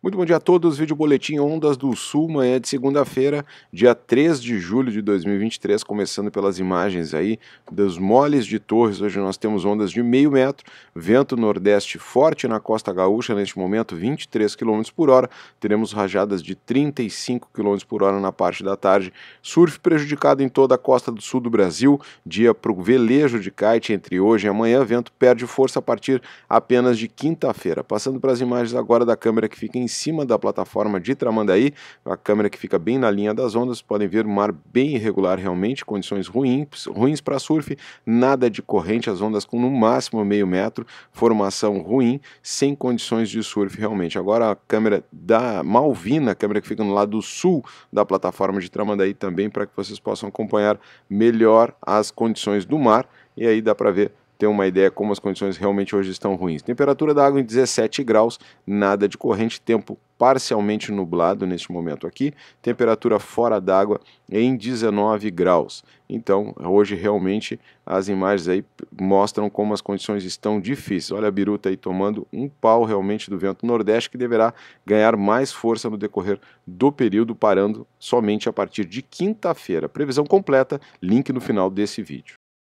Muito bom dia a todos, vídeo boletim Ondas do Sul, manhã de segunda-feira, dia 3 de julho de 2023, começando pelas imagens aí dos moles de torres. Hoje nós temos ondas de meio metro, vento nordeste forte na costa gaúcha, neste momento 23 km por hora, teremos rajadas de 35 km por hora na parte da tarde, surf prejudicado em toda a costa do sul do Brasil, dia para o velejo de kite entre hoje e amanhã, vento perde força a partir apenas de quinta-feira. Passando para as imagens agora da câmera que fica em em cima da plataforma de Tramandaí, a câmera que fica bem na linha das ondas, podem ver o mar bem irregular realmente, condições ruins, ruins para surf, nada de corrente, as ondas com no máximo meio metro, formação ruim, sem condições de surf realmente. Agora a câmera da Malvina, a câmera que fica no lado sul da plataforma de Tramandaí também, para que vocês possam acompanhar melhor as condições do mar, e aí dá para ver ter uma ideia como as condições realmente hoje estão ruins. Temperatura da água em 17 graus, nada de corrente, tempo parcialmente nublado neste momento aqui, temperatura fora d'água em 19 graus. Então, hoje realmente as imagens aí mostram como as condições estão difíceis. Olha a biruta aí tomando um pau realmente do vento nordeste que deverá ganhar mais força no decorrer do período, parando somente a partir de quinta-feira. Previsão completa, link no final desse vídeo.